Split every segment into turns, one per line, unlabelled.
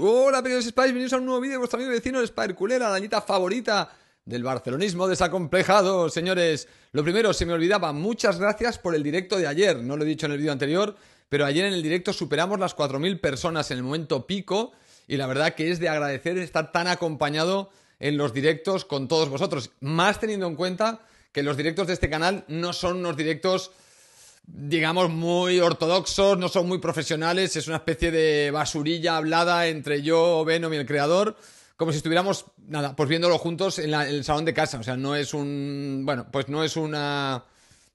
Hola pequeños Spice, bienvenidos a un nuevo vídeo de vuestro amigo vecino Spire Culera, la dañita favorita del barcelonismo desacomplejado. Señores, lo primero, se me olvidaba, muchas gracias por el directo de ayer, no lo he dicho en el vídeo anterior, pero ayer en el directo superamos las 4.000 personas en el momento pico y la verdad que es de agradecer estar tan acompañado en los directos con todos vosotros, más teniendo en cuenta que los directos de este canal no son unos directos digamos, muy ortodoxos, no son muy profesionales, es una especie de basurilla hablada entre yo, Venom y el creador, como si estuviéramos, nada, pues viéndolo juntos en, el salón de casa, o sea, no es un, bueno, pues no es una...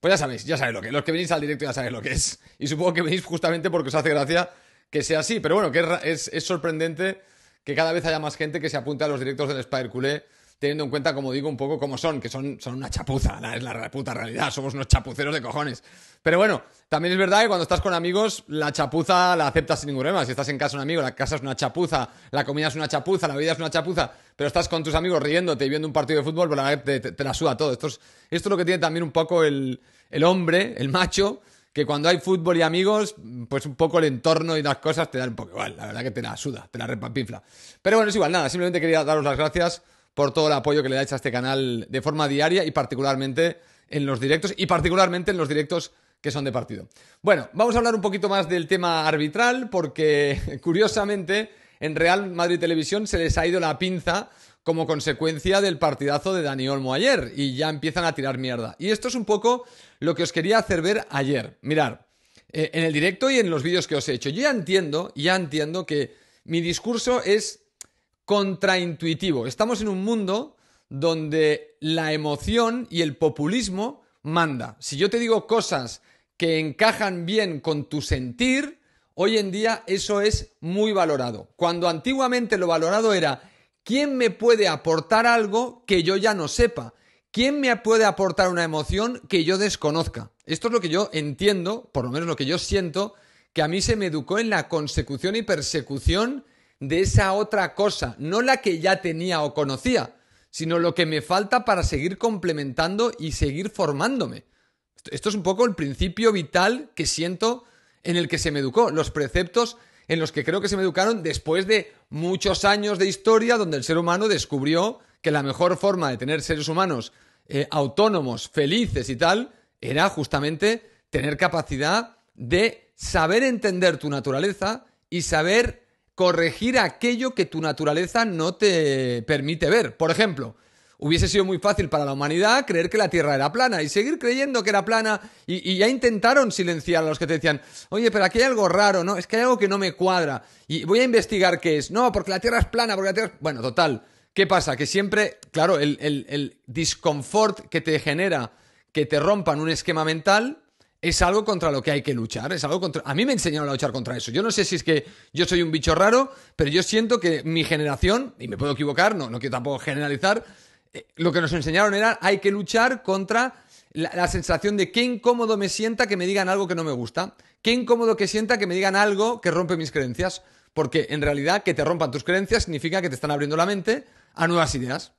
Pues ya sabéis, ya sabéis lo que, los que venís al directo ya sabéis lo que es, y supongo que venís justamente porque os hace gracia que sea así, pero bueno, que es, es sorprendente que cada vez haya más gente que se apunte a los directos del Spider Culé teniendo en cuenta, como digo, un poco cómo son, que son, son una chapuza, es la puta realidad, somos unos chapuceros de cojones. Pero bueno, también es verdad que cuando estás con amigos, la chapuza la aceptas sin ningún problema. Si estás en casa con un amigo, la casa es una chapuza, la comida es una chapuza, la vida es una chapuza, pero estás con tus amigos riéndote y viendo un partido de fútbol, pues la verdad te, la suda todo. Esto es, esto lo que tiene también un poco el, el hombre, el macho, que cuando hay fútbol y amigos, pues un poco el entorno y las cosas te dan un poco igual. La verdad que te la suda, te la repapifla. Pero bueno, es igual, nada, simplemente quería daros las gracias por todo el apoyo que le dais a este canal de forma diaria y particularmente en los directos y particularmente en los directos que son de partido. Bueno, vamos a hablar un poquito más del tema arbitral porque curiosamente en Real Madrid Televisión se les ha ido la pinza como consecuencia del partidazo de Dani Olmo ayer y ya empiezan a tirar mierda. Y esto es un poco lo que os quería hacer ver ayer. Mirar, eh, en el directo y en los vídeos que os he hecho, yo ya entiendo, ya entiendo que mi discurso es contraintuitivo. Estamos en un mundo donde la emoción y el populismo manda. Si yo te digo cosas que encajan bien con tu sentir, hoy en día eso es muy valorado. Cuando antiguamente lo valorado era quién me puede aportar algo que yo ya no sepa, quién me puede aportar una emoción que yo desconozca. Esto es lo que yo entiendo, por lo menos lo que yo siento, que a mí se me educó en la consecución y persecución de esa otra cosa, no la que ya tenía o conocía, sino lo que me falta para seguir complementando y seguir formándome. Esto es un poco el principio vital que siento en el que se me educó, los preceptos en los que creo que se me educaron después de muchos años de historia donde el ser humano descubrió que la mejor forma de tener seres humanos eh, autónomos, felices y tal, era justamente tener capacidad de saber entender tu naturaleza y saber corregir aquello que tu naturaleza no te permite ver. Por ejemplo, hubiese sido muy fácil para la humanidad creer que la Tierra era plana y seguir creyendo que era plana y, ya intentaron silenciar a los que te decían, oye, pero aquí hay algo raro, ¿no? Es que hay algo que no me cuadra y voy a investigar qué es. No, porque la Tierra es plana, porque la Tierra es... Bueno, total. ¿Qué pasa? Que siempre, claro, el, el, el que te genera que te rompan un esquema mental es algo contra lo que hay que luchar, es algo contra... A mí me enseñaron a luchar contra eso. Yo no sé si es que yo soy un bicho raro, pero yo siento que mi generación, y me puedo equivocar, no, quiero tampoco generalizar, eh, lo que nos enseñaron era hay que luchar contra la, la, sensación de qué incómodo me sienta que me digan algo que no me gusta, qué incómodo que sienta que me digan algo que rompe mis creencias, porque en realidad que te rompan tus creencias significa que te están abriendo la mente a nuevas ideas.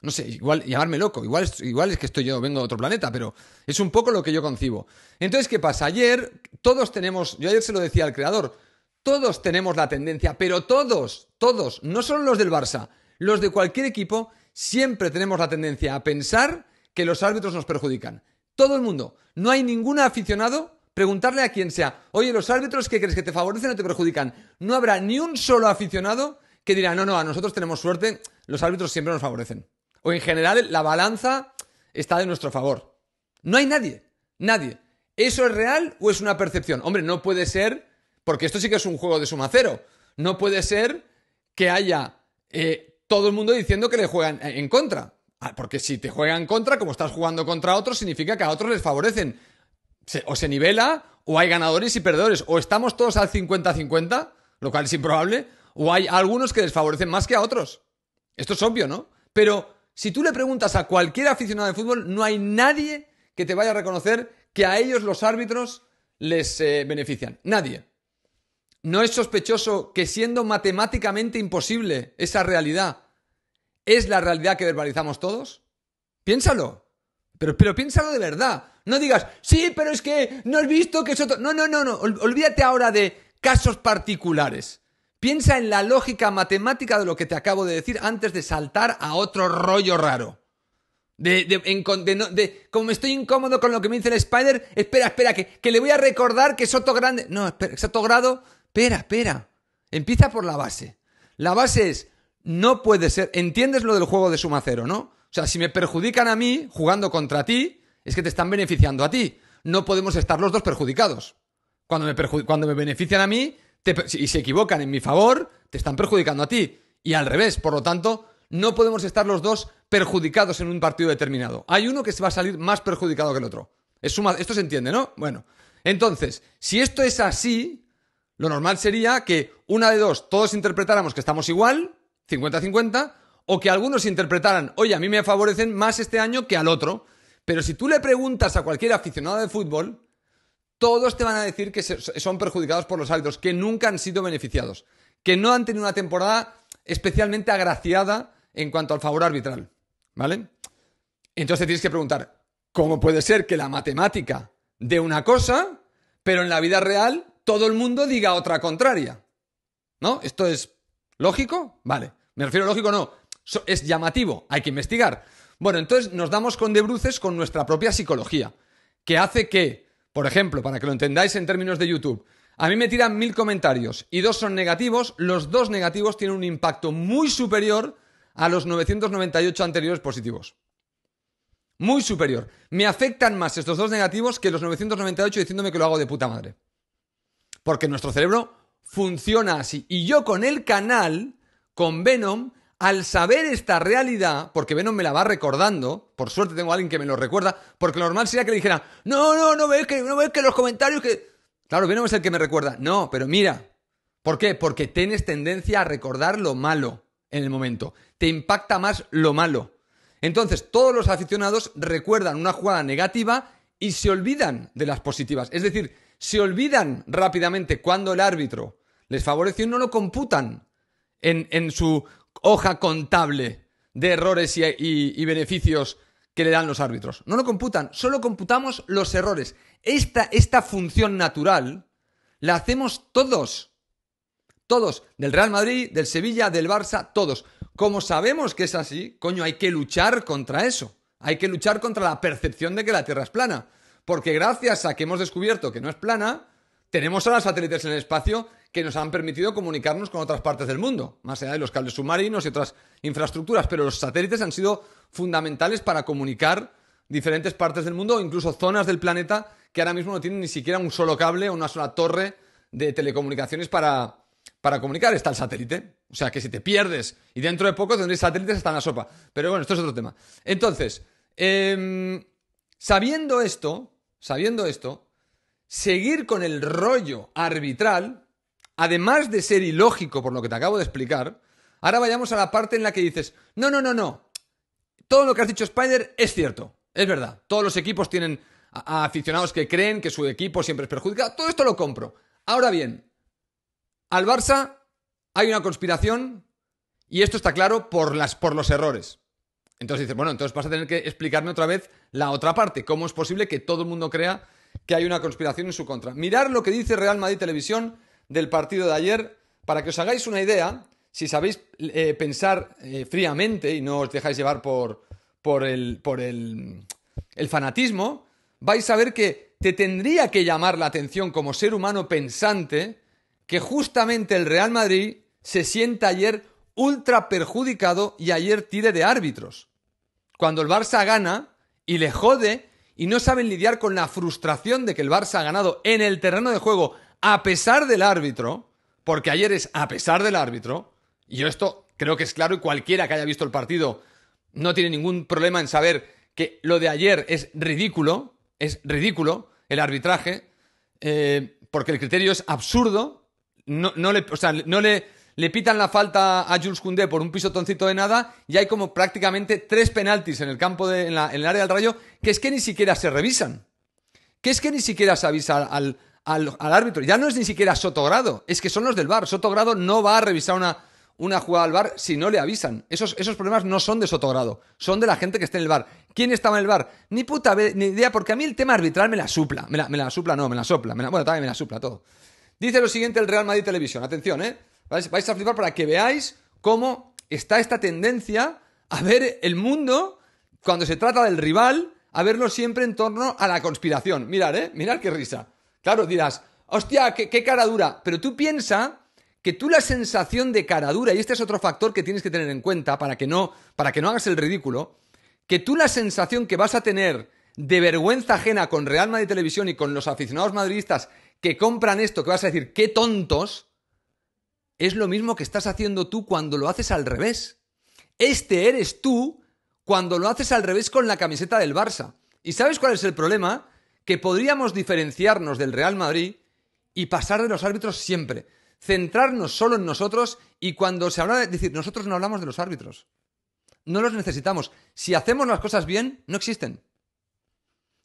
No sé, igual llamarme loco, igual, igual es que estoy yo, vengo de otro planeta, pero es un poco lo que yo concibo. Entonces, ¿qué pasa? Ayer todos tenemos, yo ayer se lo decía al creador, todos tenemos la tendencia, pero todos, todos, no solo los del Barça, los de cualquier equipo, siempre tenemos la tendencia a pensar que los árbitros nos perjudican. Todo el mundo, no hay ningún aficionado, preguntarle a quien sea, oye, los árbitros qué crees que te favorecen o te perjudican. No habrá ni un solo aficionado que dirá, no, no, a nosotros tenemos suerte, los árbitros siempre nos favorecen o en general la balanza está de nuestro favor. No hay nadie, nadie. ¿Eso es real o es una percepción? Hombre, no puede ser, porque esto sí que es un juego de suma cero, no puede ser que haya eh, todo el mundo diciendo que le juegan eh, en contra. Ah, porque si te juegan contra, como estás jugando contra otros, significa que a otros les favorecen. o se nivela, o hay ganadores y perdedores. O estamos todos al 50-50, lo cual es improbable, o hay algunos que les favorecen más que a otros. Esto es obvio, ¿no? Pero si tú le preguntas a cualquier aficionado de fútbol, no hay nadie que te vaya a reconocer que a ellos los árbitros les eh, benefician. Nadie. ¿No es sospechoso que siendo matemáticamente imposible esa realidad, es la realidad que verbalizamos todos? Piénsalo. Pero, pero piénsalo de verdad. No digas, sí, pero es que no he visto que eso... No, no, no, no. Olvídate ahora de casos particulares. Piensa en la lógica matemática de lo que te acabo de decir antes de saltar a otro rollo raro. De, me estoy incómodo con lo que me dice el Spider, espera, espera, que, le voy a recordar que Soto Grande. No, espera, Soto Grado. Espera, espera. Empieza por la base. La base es, no puede ser. Entiendes lo del juego de suma cero, ¿no? O sea, si me perjudican a mí jugando contra ti, es que te están beneficiando a ti. No podemos estar los dos perjudicados. cuando me benefician a mí, y se equivocan en mi favor, te están perjudicando a ti. Y al revés, por lo tanto, no podemos estar los dos perjudicados en un partido determinado. Hay uno que se va a salir más perjudicado que el otro. esto se entiende, ¿no? Bueno, entonces, si esto es así, lo normal sería que una de dos, todos interpretáramos que estamos igual, 50-50, o que algunos interpretaran, oye, a mí me favorecen más este año que al otro. Pero si tú le preguntas a cualquier aficionado de fútbol, todos te van a decir que son perjudicados por los árbitros, que nunca han sido beneficiados, que no han tenido una temporada especialmente agraciada en cuanto al favor arbitral. ¿Vale? Entonces tienes que preguntar, ¿cómo puede ser que la matemática de una cosa, pero en la vida real todo el mundo diga otra contraria? ¿No? ¿Esto es lógico? Vale. Me refiero a lógico, no. Es llamativo, hay que investigar. Bueno, entonces nos damos con bruces con nuestra propia psicología, que hace que por ejemplo, para que lo entendáis en términos de YouTube, a mí me tiran mil comentarios y dos son negativos, los dos negativos tienen un impacto muy superior a los 998 anteriores positivos. Muy superior. Me afectan más estos dos negativos que los 998 diciéndome que lo hago de puta madre. Porque nuestro cerebro funciona así. Y yo con el canal, con Venom, al saber esta realidad, porque Venom me la va recordando, por suerte tengo a alguien que me lo recuerda, porque lo normal sería que le dijera, no, no, no ves que, no ves que los comentarios que... Claro, Venom es el que me recuerda. No, pero mira. ¿Por qué? Porque tienes tendencia a recordar lo malo en el momento. Te impacta más lo malo. Entonces, todos los aficionados recuerdan una jugada negativa y se olvidan de las positivas. Es decir, se olvidan rápidamente cuando el árbitro les favoreció y no lo computan en, su hoja contable de errores y, beneficios que le dan los árbitros. No lo computan, solo computamos los errores. Esta, esta función natural la hacemos todos. Todos, del Real Madrid, del Sevilla, del Barça, todos. Como sabemos que es así, coño, hay que luchar contra eso. Hay que luchar contra la percepción de que la Tierra es plana. Porque gracias a que hemos descubierto que no es plana, tenemos a ahora satélites en el espacio que nos han permitido comunicarnos con otras partes del mundo, más allá de los cables submarinos y otras infraestructuras, pero los satélites han sido fundamentales para comunicar diferentes partes del mundo o incluso zonas del planeta que ahora mismo no tienen ni siquiera un solo cable o una sola torre de telecomunicaciones para, para comunicar. Está el satélite. O sea que si te pierdes y dentro de poco tendréis satélites hasta en la sopa. Pero bueno, esto es otro tema. Entonces, em, sabiendo esto, sabiendo esto, seguir con el rollo arbitral además de ser ilógico por lo que te acabo de explicar, ahora vayamos a la parte en la que dices, no, no, no, no, todo lo que has dicho Spider es cierto, es verdad, todos los equipos tienen aficionados que creen que su equipo siempre es perjudicado, todo esto lo compro. Ahora bien, al Barça hay una conspiración y esto está claro por, las, por los errores. Entonces dices, bueno, entonces vas a tener que explicarme otra vez la otra parte, cómo es posible que todo el mundo crea que hay una conspiración en su contra. Mirar lo que dice Real Madrid Televisión del partido de ayer. Para que os hagáis una idea, si sabéis eh, pensar eh, fríamente y no os dejáis llevar por, por, el, por el, el fanatismo, vais a ver que te tendría que llamar la atención como ser humano pensante que justamente el Real Madrid se sienta ayer ultra perjudicado y ayer tire de árbitros. Cuando el Barça gana y le jode y no saben lidiar con la frustración de que el Barça ha ganado en el terreno de juego a pesar del árbitro, porque ayer es a pesar del árbitro, y yo esto creo que es claro y cualquiera que haya visto el partido no tiene ningún problema en saber que lo de ayer es ridículo, es ridículo el arbitraje, eh, porque el criterio es absurdo, no, le, no le, pitan la falta a Jules Koundé por un pisotoncito de nada y hay como prácticamente tres penaltis en el campo de, en el área del Rayo que es que ni siquiera se revisan. Que es que ni siquiera se avisa al, al, árbitro. Ya no es ni siquiera Sotogrado, es que son los del VAR. Sotogrado no va a revisar una, una jugada al bar si no le avisan. Esos, esos problemas no son de Sotogrado, son de la gente que está en el bar ¿Quién estaba en el bar Ni puta ni idea, porque a mí el tema arbitral me la supla. Me la, me la supla, no, me la sopla. Me la, bueno, también me la supla todo. Dice lo siguiente el Real Madrid Televisión. Atención, ¿eh? Vais, a flipar para que veáis cómo está esta tendencia a ver el mundo cuando se trata del rival, a verlo siempre en torno a la conspiración. Mirad, ¿eh? Mirad qué risa. Claro, dirás, hostia, qué, qué cara dura. Pero tú piensa que tú la sensación de cara dura, y este es otro factor que tienes que tener en cuenta para que no, para que no hagas el ridículo, que tú la sensación que vas a tener de vergüenza ajena con Real Madrid Televisión y con los aficionados madridistas que compran esto, que vas a decir, qué tontos, es lo mismo que estás haciendo tú cuando lo haces al revés. Este eres tú cuando lo haces al revés con la camiseta del Barça. ¿Y sabes cuál es el problema? que podríamos diferenciarnos del Real Madrid y pasar de los árbitros siempre. Centrarnos solo en nosotros y cuando se habla de decir, nosotros no hablamos de los árbitros. No los necesitamos. Si hacemos las cosas bien, no existen.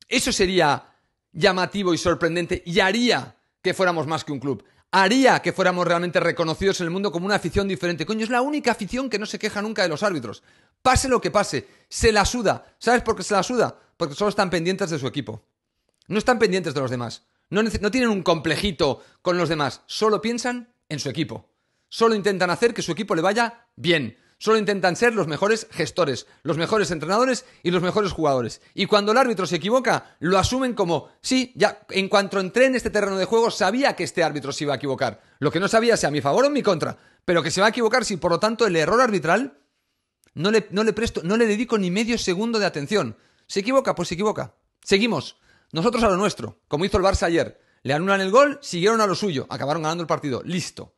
Eso sería llamativo y sorprendente y haría que fuéramos más que un club. Haría que fuéramos realmente reconocidos en el mundo como una afición diferente. Coño, es la única afición que no se queja nunca de los árbitros. Pase lo que pase, se la suda. ¿Sabes por qué se la suda? Porque solo están pendientes de su equipo. No están pendientes de los demás. No, tienen un complejito con los demás. Solo piensan en su equipo. Solo intentan hacer que su equipo le vaya bien. Solo intentan ser los mejores gestores, los mejores entrenadores y los mejores jugadores. Y cuando el árbitro se equivoca, lo asumen como, sí, ya, en cuanto entré en este terreno de juego, sabía que este árbitro se iba a equivocar. Lo que no sabía sea a mi favor o en mi contra, pero que se va a equivocar si por lo tanto el error arbitral no le presto, no le dedico ni medio segundo de atención. ¿Se equivoca? Pues se equivoca. Seguimos. Nosotros a lo nuestro, como hizo el Barça ayer. Le anulan el gol, siguieron a lo suyo, acabaron ganando el partido. Listo.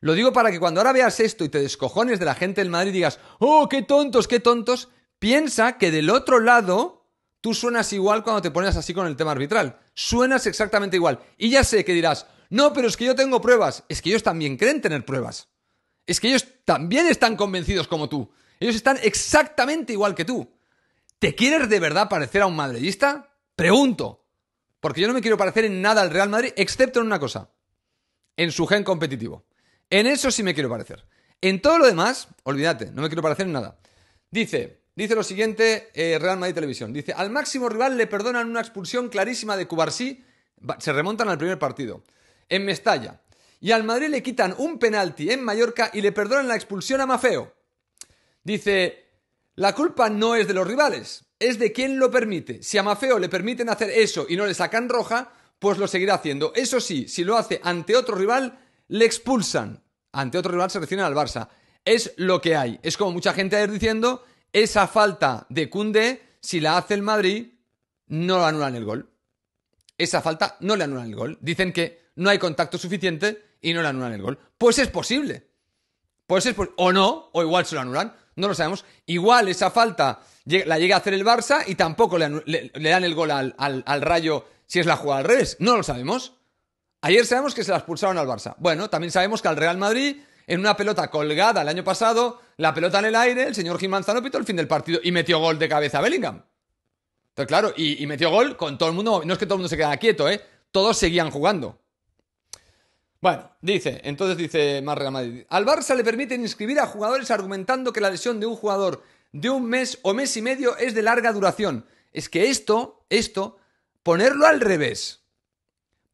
Lo digo para que cuando ahora veas esto y te descojones de la gente del Madrid y digas, oh, qué tontos, qué tontos, piensa que del otro lado tú suenas igual cuando te pones así con el tema arbitral. Suenas exactamente igual. Y ya sé que dirás, no, pero es que yo tengo pruebas. Es que ellos también creen tener pruebas. Es que ellos también están convencidos como tú. Ellos están exactamente igual que tú. ¿Te quieres de verdad parecer a un madridista? Pregunto. Porque yo no me quiero parecer en nada al Real Madrid, excepto en una cosa. En su gen competitivo. En eso sí me quiero parecer. En todo lo demás, olvídate, no me quiero parecer en nada. Dice, dice lo siguiente eh, Real Madrid Televisión. Dice, al máximo rival le perdonan una expulsión clarísima de Cubarsí. Se remontan al primer partido. En Mestalla. Y al Madrid le quitan un penalti en Mallorca y le perdonan la expulsión a Mafeo. Dice, la culpa no es de los rivales, es de quien lo permite. Si a Mafeo le permiten hacer eso y no le sacan roja, pues lo seguirá haciendo. Eso sí, si lo hace ante otro rival, le expulsan. Ante otro rival se refieren al Barça. Es lo que hay. Es como mucha gente ayer diciendo, esa falta de Cunde, si la hace el Madrid, no lo anulan el gol. Esa falta no le anulan el gol. Dicen que no hay contacto suficiente y no le anulan el gol. Pues es posible. Pues es, o no, o igual se lo anulan no lo sabemos. Igual esa falta la llega a hacer el Barça y tampoco le, dan el gol al, Rayo si es la jugada al revés. No lo sabemos. Ayer sabemos que se las pulsaron al Barça. Bueno, también sabemos que al Real Madrid, en una pelota colgada el año pasado, la pelota en el aire, el señor Jimán Manzano pitó el fin del partido y metió gol de cabeza a Bellingham. Entonces, claro, y, y metió gol con todo el mundo. No es que todo el mundo se quedara quieto, ¿eh? Todos seguían jugando. Bueno, dice, entonces dice más Real Madrid. Al Barça le permiten inscribir a jugadores argumentando que la lesión de un jugador de un mes o mes y medio es de larga duración. Es que esto, esto, ponerlo al revés.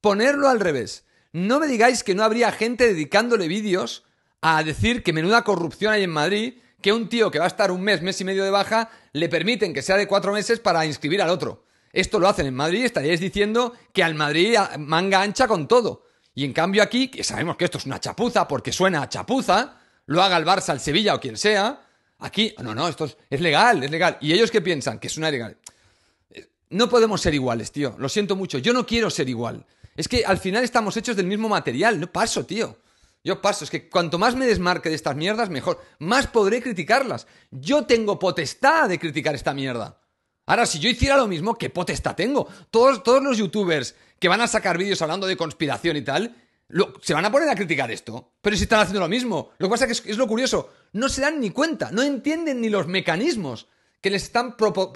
Ponerlo al revés. No me digáis que no habría gente dedicándole vídeos a decir que menuda corrupción hay en Madrid, que un tío que va a estar un mes, mes y medio de baja, le permiten que sea de cuatro meses para inscribir al otro. Esto lo hacen en Madrid, y estaríais diciendo que al Madrid manga ancha con todo. Y en cambio aquí, que sabemos que esto es una chapuza porque suena a chapuza, lo haga el Barça, el Sevilla o quien sea, aquí, ah, no, no, esto es, legal, es legal. ¿Y ellos que piensan? Que es una legal. Eh, no podemos ser iguales, tío. Lo siento mucho. Yo no quiero ser igual. Es que al final estamos hechos del mismo material. No paso, tío. Yo paso. Es que cuanto más me desmarque de estas mierdas, mejor. Más podré criticarlas. Yo tengo potestad de criticar esta mierda. Ahora, si yo hiciera lo mismo, ¿qué potestad tengo? Todos, todos los youtubers que van a sacar vídeos hablando de conspiración y tal, se van a poner a criticar esto. Pero si están haciendo lo mismo. Lo que pasa es que es, lo curioso. No se dan ni cuenta, no entienden ni los mecanismos que les están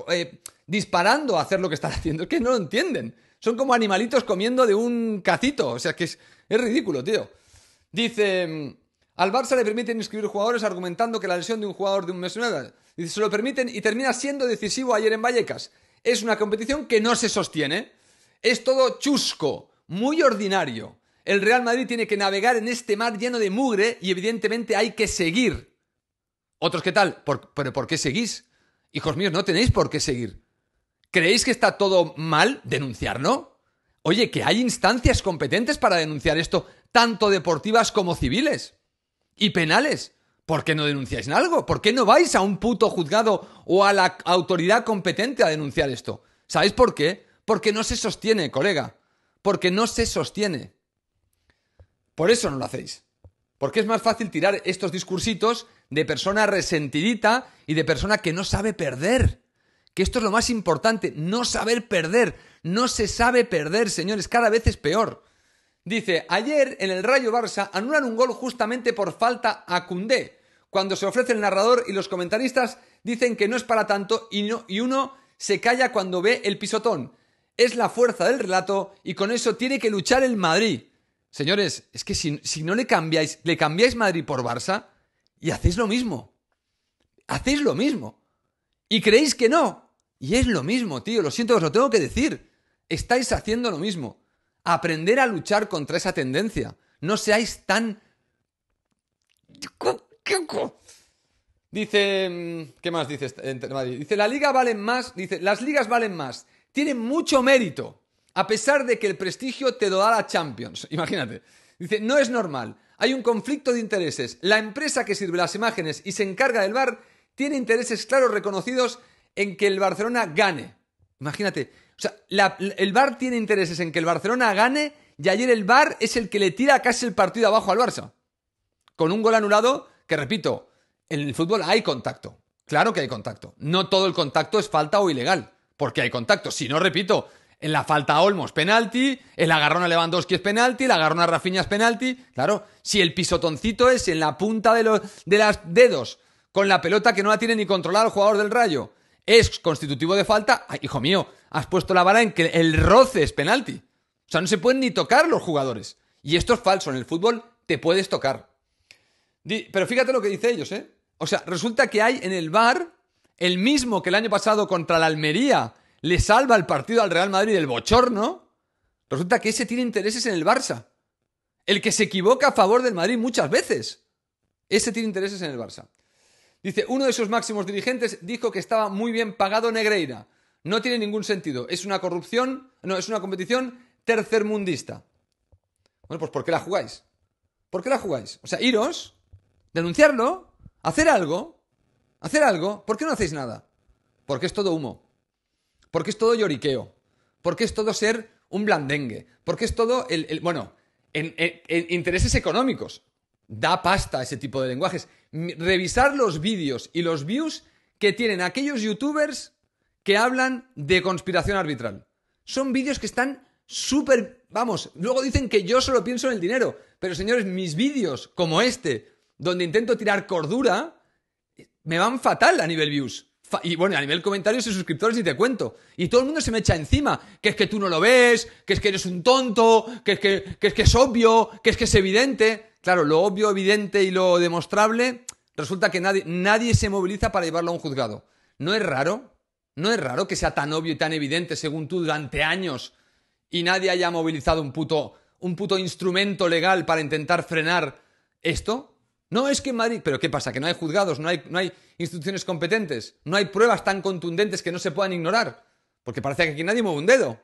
eh, disparando a hacer lo que están haciendo. Es que no lo entienden. Son como animalitos comiendo de un cacito. O sea, que es, es ridículo, tío. Dice... Al Barça le permiten inscribir jugadores argumentando que la lesión de un jugador de un mes Dice, se lo permiten y termina siendo decisivo ayer en Vallecas. Es una competición que no se sostiene. Es todo chusco, muy ordinario. El Real Madrid tiene que navegar en este mar lleno de mugre y evidentemente hay que seguir. Otros, ¿qué tal? ¿Por, ¿Pero por qué seguís? Hijos míos, no tenéis por qué seguir. ¿Creéis que está todo mal denunciar, no? Oye, que hay instancias competentes para denunciar esto, tanto deportivas como civiles. Y penales. ¿Por qué no denunciáis en algo? ¿Por qué no vais a un puto juzgado o a la autoridad competente a denunciar esto? ¿Sabéis por qué? Porque no se sostiene, colega. Porque no se sostiene. Por eso no lo hacéis. Porque es más fácil tirar estos discursitos de persona resentidita y de persona que no sabe perder. Que esto es lo más importante, no saber perder. No se sabe perder, señores, cada vez es peor. Dice, ayer en el Rayo Barça anulan un gol justamente por falta a Cundé, cuando se ofrece el narrador y los comentaristas dicen que no es para tanto y, y uno se calla cuando ve el pisotón es la fuerza del relato y con eso tiene que luchar el Madrid. Señores, es que si, no le cambiáis, le cambiáis Madrid por Barça y hacéis lo mismo. Hacéis lo mismo. Y creéis que no. Y es lo mismo, tío. Lo siento, os lo tengo que decir. Estáis haciendo lo mismo. Aprender a luchar contra esa tendencia. No seáis tan... Dice... Mm, ¿Qué más dice este, Dice, la liga valen más. Dice, las ligas valen más tiene mucho mérito, a pesar de que el prestigio te lo da la Champions. Imagínate. Dice, no es normal. Hay un conflicto de intereses. La empresa que sirve las imágenes y se encarga del bar tiene intereses claros reconocidos en que el Barcelona gane. Imagínate. O sea, el bar tiene intereses en que el Barcelona gane y ayer el bar es el que le tira casi el partido abajo al Barça. Con un gol anulado que, repito, en el fútbol hay contacto. Claro que hay contacto. No todo el contacto es falta o ilegal porque hay contacto. Si no, repito, en la falta a Olmos, penalti, el agarrón a Lewandowski es penalti, el agarrón a Rafinha es penalti. Claro, si el pisotoncito es en la punta de los de dedos, con la pelota que no la tiene ni controlada el jugador del Rayo, es constitutivo de falta, hijo mío, has puesto la vara en que el roce es penalti. O sea, no se pueden ni tocar los jugadores. Y esto es falso, en el fútbol te puedes tocar. Pero fíjate lo que dice ellos, ¿eh? O sea, resulta que hay en el bar el mismo que el año pasado contra la Almería le salva el partido al Real Madrid del bochorno, resulta que ese tiene intereses en el Barça. El que se equivoca a favor del Madrid muchas veces, ese tiene intereses en el Barça. Dice, uno de sus máximos dirigentes dijo que estaba muy bien pagado Negreira. No tiene ningún sentido. Es una corrupción, no, es una competición tercermundista. Bueno, pues ¿por qué la jugáis? ¿Por qué la jugáis? O sea, iros, denunciarlo, hacer algo, hacer algo, ¿por qué no hacéis nada? Porque es todo humo, porque es todo lloriqueo, porque es todo ser un blandengue, porque es todo el, bueno, en, intereses económicos. Da pasta ese tipo de lenguajes. Revisar los vídeos y los views que tienen aquellos youtubers que hablan de conspiración arbitral. Son vídeos que están súper... Vamos, luego dicen que yo solo pienso en el dinero, pero señores, mis vídeos como este, donde intento tirar cordura, me van fatal a nivel views. Y bueno, a nivel comentarios y suscriptores y te cuento. Y todo el mundo se me echa encima. Que es que tú no lo ves, que es que eres un tonto, que es que, es, que es obvio, que es que es evidente. Claro, lo obvio, evidente y lo demostrable, resulta que nadie, nadie se moviliza para llevarlo a un juzgado. ¿No es raro? ¿No es raro que sea tan obvio y tan evidente, según tú, durante años y nadie haya movilizado un puto, un puto instrumento legal para intentar frenar esto? No es que Madrid, pero ¿qué pasa? Que no hay juzgados, no hay, no hay instituciones competentes, no hay pruebas tan contundentes que no se puedan ignorar, porque parece que aquí nadie mueve un dedo.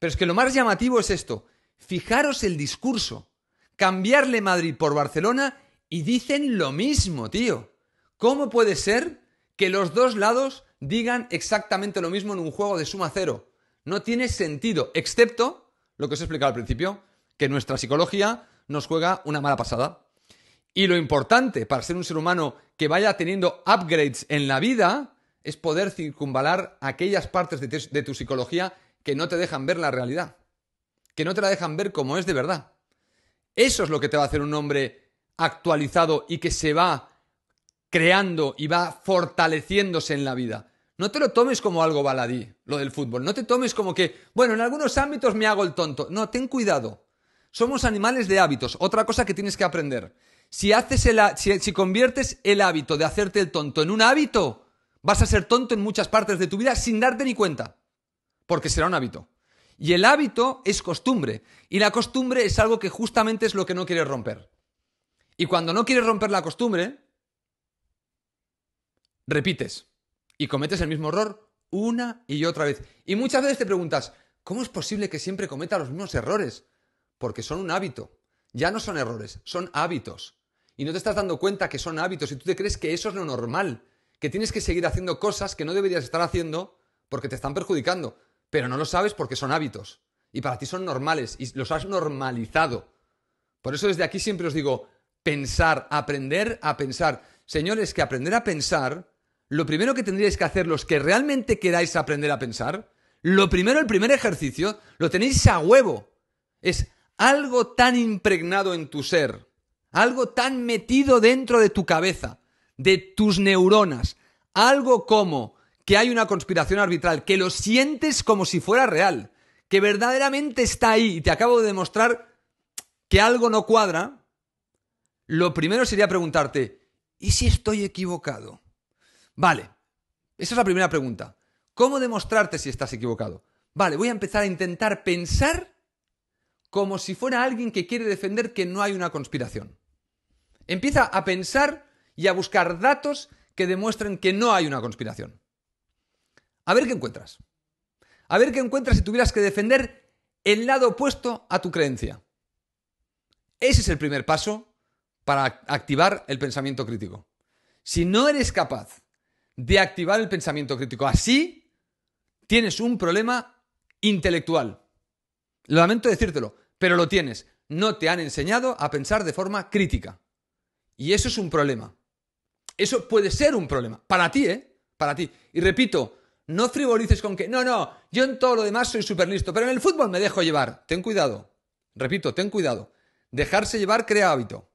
Pero es que lo más llamativo es esto. Fijaros el discurso. Cambiarle Madrid por Barcelona y dicen lo mismo, tío. ¿Cómo puede ser que los dos lados digan exactamente lo mismo en un juego de suma cero? No tiene sentido, excepto lo que os he explicado al principio, que nuestra psicología nos juega una mala pasada. Y lo importante para ser un ser humano que vaya teniendo upgrades en la vida es poder circunvalar aquellas partes de, tu psicología que no te dejan ver la realidad, que no te la dejan ver como es de verdad. Eso es lo que te va a hacer un hombre actualizado y que se va creando y va fortaleciéndose en la vida. No te lo tomes como algo baladí, lo del fútbol. No te tomes como que, bueno, en algunos ámbitos me hago el tonto. No, ten cuidado. Somos animales de hábitos. Otra cosa que tienes que aprender. Si, haces si, conviertes el hábito de hacerte el tonto en un hábito, vas a ser tonto en muchas partes de tu vida sin darte ni cuenta, porque será un hábito. Y el hábito es costumbre, y la costumbre es algo que justamente es lo que no quieres romper. Y cuando no quieres romper la costumbre, repites y cometes el mismo error una y otra vez. Y muchas veces te preguntas, ¿cómo es posible que siempre cometa los mismos errores? Porque son un hábito. Ya no son errores, son hábitos y no te estás dando cuenta que son hábitos y tú te crees que eso es lo normal, que tienes que seguir haciendo cosas que no deberías estar haciendo porque te están perjudicando, pero no lo sabes porque son hábitos y para ti son normales y los has normalizado. Por eso desde aquí siempre os digo, pensar, aprender a pensar. Señores, que aprender a pensar, lo primero que tendríais que hacer los que realmente queráis aprender a pensar, lo primero, el primer ejercicio, lo tenéis a huevo. Es algo tan impregnado en tu ser algo tan metido dentro de tu cabeza, de tus neuronas, algo como que hay una conspiración arbitral, que lo sientes como si fuera real, que verdaderamente está ahí y te acabo de demostrar que algo no cuadra, lo primero sería preguntarte, ¿y si estoy equivocado? Vale, esa es la primera pregunta. ¿Cómo demostrarte si estás equivocado? Vale, voy a empezar a intentar pensar como si fuera alguien que quiere defender que no hay una conspiración. Empieza a pensar y a buscar datos que demuestren que no hay una conspiración. A ver qué encuentras. A ver qué encuentras si tuvieras que defender el lado opuesto a tu creencia. Ese es el primer paso para activar el pensamiento crítico. Si no eres capaz de activar el pensamiento crítico así, tienes un problema intelectual lamento decírtelo, pero lo tienes. No te han enseñado a pensar de forma crítica. Y eso es un problema. Eso puede ser un problema. Para ti, ¿eh? Para ti. Y repito, no frivolices con que, no, no, yo en todo lo demás soy súper listo, pero en el fútbol me dejo llevar. Ten cuidado. Repito, ten cuidado. Dejarse llevar crea hábito.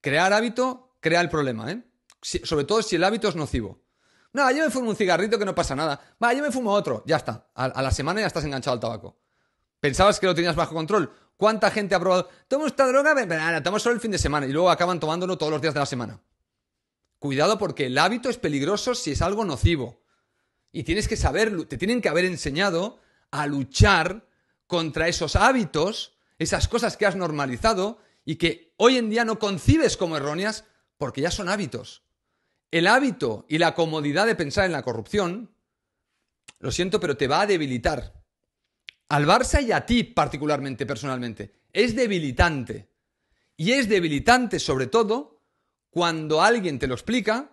Crear hábito crea el problema, ¿eh? sobre todo si el hábito es nocivo. No, yo me fumo un cigarrito que no pasa nada. Va, yo me fumo otro. Ya está. a la semana ya estás enganchado al tabaco pensabas que lo tenías bajo control. ¿Cuánta gente ha probado? Tomo esta droga, la solo el fin de semana y luego acaban tomándolo todos los días de la semana. Cuidado porque el hábito es peligroso si es algo nocivo. Y tienes que saber, te tienen que haber enseñado a luchar contra esos hábitos, esas cosas que has normalizado y que hoy en día no concibes como erróneas porque ya son hábitos. El hábito y la comodidad de pensar en la corrupción, lo siento, pero te va a debilitar al Barça y a ti particularmente, personalmente. Es debilitante. Y es debilitante sobre todo cuando alguien te lo explica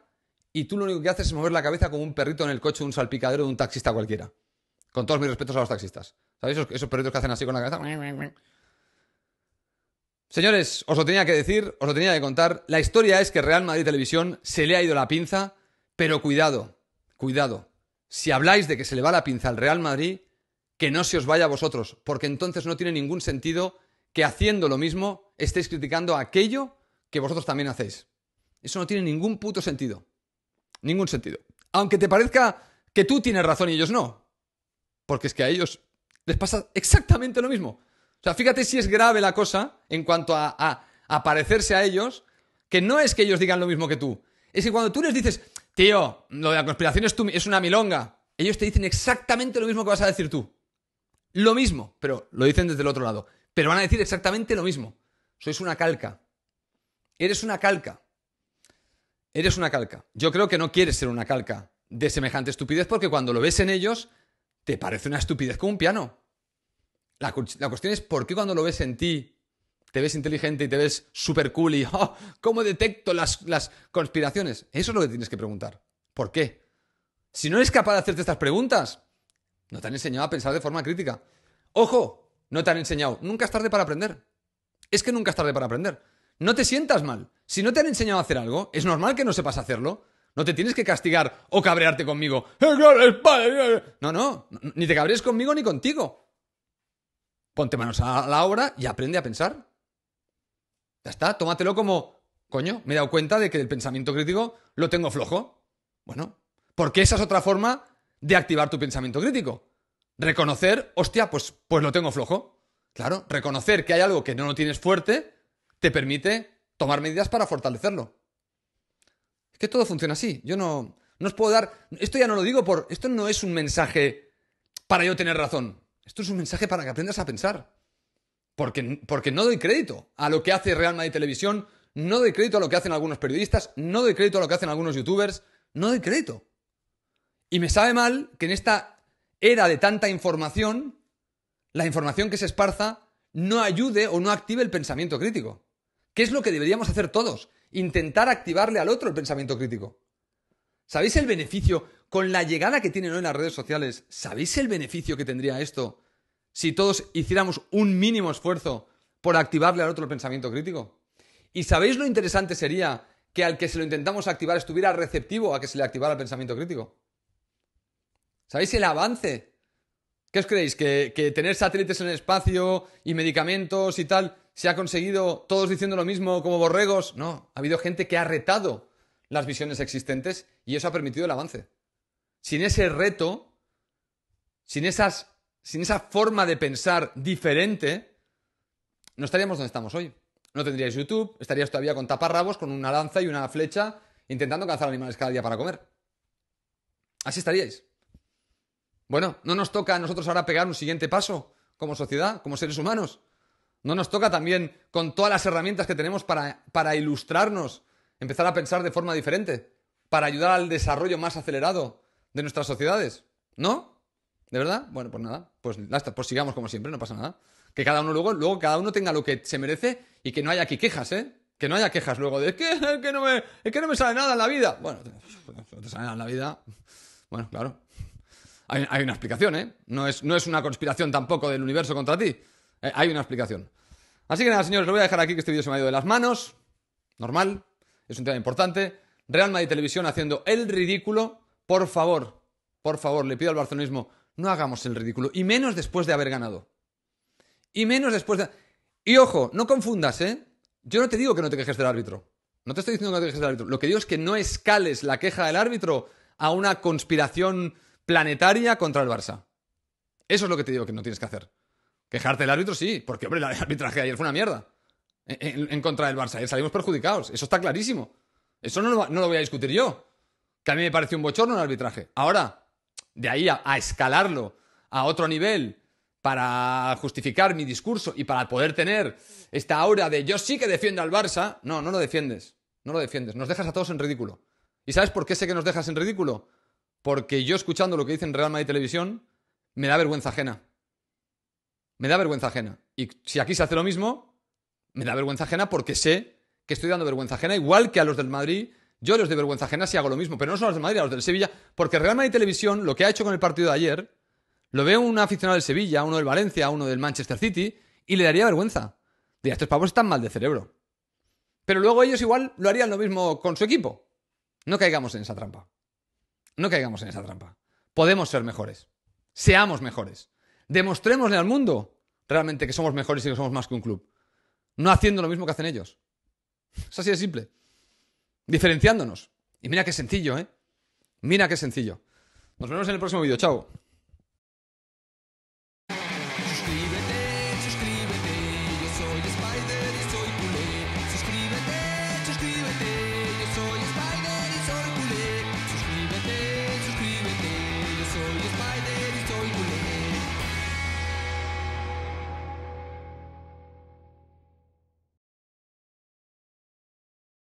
y tú lo único que haces es mover la cabeza como un perrito en el coche de un salpicadero de un taxista cualquiera. Con todos mis respetos a los taxistas. ¿Sabéis? Esos, esos perritos que hacen así con la cabeza. Señores, os lo tenía que decir, os lo tenía que contar. La historia es que Real Madrid Televisión se le ha ido la pinza, pero cuidado, cuidado. Si habláis de que se le va la pinza al Real Madrid, que no se os vaya a vosotros, porque entonces no tiene ningún sentido que haciendo lo mismo estéis criticando aquello que vosotros también hacéis. Eso no tiene ningún puto sentido. Ningún sentido. Aunque te parezca que tú tienes razón y ellos no. Porque es que a ellos les pasa exactamente lo mismo. O sea, fíjate si es grave la cosa en cuanto a, a parecerse a ellos, que no es que ellos digan lo mismo que tú. Es que cuando tú les dices, tío, lo de la conspiración es, es una milonga, ellos te dicen exactamente lo mismo que vas a decir tú lo mismo, pero lo dicen desde el otro lado. Pero van a decir exactamente lo mismo. Sois una calca. Eres una calca. Eres una calca. Yo creo que no quieres ser una calca de semejante estupidez porque cuando lo ves en ellos te parece una estupidez como un piano. La, cuestión es por qué cuando lo ves en ti te ves inteligente y te ves super cool y oh, ¿cómo detecto las, las conspiraciones? Eso es lo que tienes que preguntar. ¿Por qué? Si no eres capaz de hacerte estas preguntas, no te han enseñado a pensar de forma crítica. ¡Ojo! No te han enseñado. Nunca es tarde para aprender. Es que nunca es tarde para aprender. No te sientas mal. Si no te han enseñado a hacer algo, es normal que no sepas hacerlo. No te tienes que castigar o cabrearte conmigo. Eh, no, no. Ni te cabrees conmigo ni contigo. Ponte manos a la obra y aprende a pensar. Ya está. Tómatelo como, coño, me he dado cuenta de que el pensamiento crítico lo tengo flojo. Bueno, porque esa es otra forma de activar tu pensamiento crítico. Reconocer, hostia, pues, pues lo tengo flojo. Claro, reconocer que hay algo que no lo tienes fuerte te permite tomar medidas para fortalecerlo. Es que todo funciona así. Yo no, no os puedo dar. Esto ya no lo digo por. Esto no es un mensaje para yo tener razón. Esto es un mensaje para que aprendas a pensar. Porque, porque no doy crédito a lo que hace Real Madrid Televisión, no doy crédito a lo que hacen algunos periodistas, no doy crédito a lo que hacen algunos youtubers, no doy crédito. Y me sabe mal que en esta era de tanta información, la información que se esparza no ayude o no active el pensamiento crítico. ¿Qué es lo que deberíamos hacer todos? Intentar activarle al otro el pensamiento crítico. ¿Sabéis el beneficio con la llegada que tienen hoy las redes sociales? ¿Sabéis el beneficio que tendría esto si todos hiciéramos un mínimo esfuerzo por activarle al otro el pensamiento crítico? ¿Y sabéis lo interesante sería que al que se lo intentamos activar estuviera receptivo a que se le activara el pensamiento crítico? ¿Sabéis el avance? ¿Qué os creéis? ¿Que, tener satélites en el espacio y medicamentos y tal se ha conseguido todos diciendo lo mismo como borregos? No, ha habido gente que ha retado las visiones existentes y eso ha permitido el avance. Sin ese reto, sin, esas, sin esa forma de pensar diferente, no estaríamos donde estamos hoy. No tendríais YouTube, estarías todavía con taparrabos, con una lanza y una flecha, intentando cazar animales cada día para comer. Así estaríais. Bueno, ¿no nos toca a nosotros ahora pegar un siguiente paso como sociedad, como seres humanos? ¿No nos toca también, con todas las herramientas que tenemos para, para ilustrarnos, empezar a pensar de forma diferente, para ayudar al desarrollo más acelerado de nuestras sociedades? ¿No? ¿De verdad? Bueno, pues nada, pues, pues sigamos como siempre, no pasa nada. Que cada uno luego, luego cada uno tenga lo que se merece y que no haya aquí quejas, ¿eh? Que no haya quejas luego de que, no, me, que no me sale nada en la vida. Bueno, no te sale nada en la vida. Bueno, claro hay, una explicación, ¿eh? No es, una conspiración tampoco del universo contra ti. Eh, hay una explicación. Así que nada, señores, lo voy a dejar aquí que este vídeo se me ha ido de las manos. Normal. Es un tema importante. Real Madrid Televisión haciendo el ridículo. Por favor, por favor, le pido al barcelonismo, no hagamos el ridículo. Y menos después de haber ganado. Y menos después de... Y ojo, no confundas, ¿eh? Yo no te digo que no te quejes del árbitro. No te estoy diciendo que no te quejes del árbitro. Lo que digo es que no escales la queja del árbitro a una conspiración planetaria contra el Barça. Eso es lo que te digo que no tienes que hacer. Quejarte del árbitro, sí, porque, hombre, el arbitraje de ayer fue una mierda. En, contra del Barça, y salimos perjudicados. Eso está clarísimo. Eso no lo, no lo voy a discutir yo. Que a mí me pareció un bochorno el arbitraje. Ahora, de ahí a, a escalarlo a otro nivel para justificar mi discurso y para poder tener esta aura de yo sí que defiendo al Barça, no, no lo defiendes. No lo defiendes. Nos dejas a todos en ridículo. ¿Y sabes por qué sé que nos dejas en ridículo? porque yo escuchando lo que dicen Real Madrid Televisión, me da vergüenza ajena. Me da vergüenza ajena. Y si aquí se hace lo mismo, me da vergüenza ajena porque sé que estoy dando vergüenza ajena, igual que a los del Madrid. Yo los de vergüenza ajena si hago lo mismo, pero no son los del Madrid, a los del Sevilla, porque Real Madrid Televisión lo que ha hecho con el partido de ayer, lo ve un aficionado del Sevilla, uno del Valencia, uno del Manchester City, y le daría vergüenza. Diría, estos pavos están mal de cerebro. Pero luego ellos igual lo harían lo mismo con su equipo. No caigamos en esa trampa. No caigamos en esa trampa. Podemos ser mejores. Seamos mejores. Demostrémosle al mundo realmente que somos mejores y que somos más que un club. No haciendo lo mismo que hacen ellos. Es así de simple. Diferenciándonos. Y mira qué sencillo, ¿eh? Mira qué sencillo. Nos vemos en el próximo vídeo. Chao.